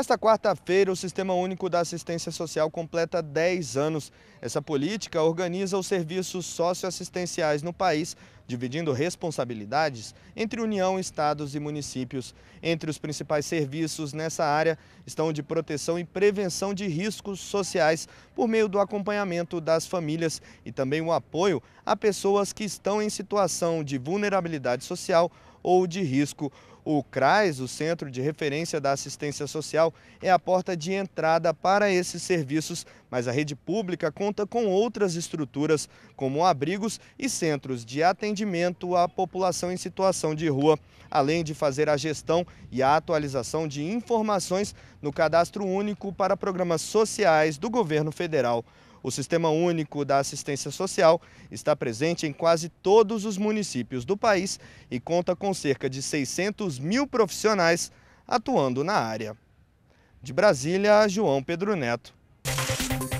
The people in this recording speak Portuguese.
Nesta quarta-feira, o Sistema Único da Assistência Social completa 10 anos. Essa política organiza os serviços socioassistenciais no país dividindo responsabilidades entre União, estados e municípios. Entre os principais serviços nessa área estão de proteção e prevenção de riscos sociais por meio do acompanhamento das famílias e também o apoio a pessoas que estão em situação de vulnerabilidade social ou de risco. O CRAS, o Centro de Referência da Assistência Social, é a porta de entrada para esses serviços mas a rede pública conta com outras estruturas, como abrigos e centros de atendimento à população em situação de rua, além de fazer a gestão e a atualização de informações no cadastro único para programas sociais do governo federal. O Sistema Único da Assistência Social está presente em quase todos os municípios do país e conta com cerca de 600 mil profissionais atuando na área. De Brasília, João Pedro Neto. Thank you.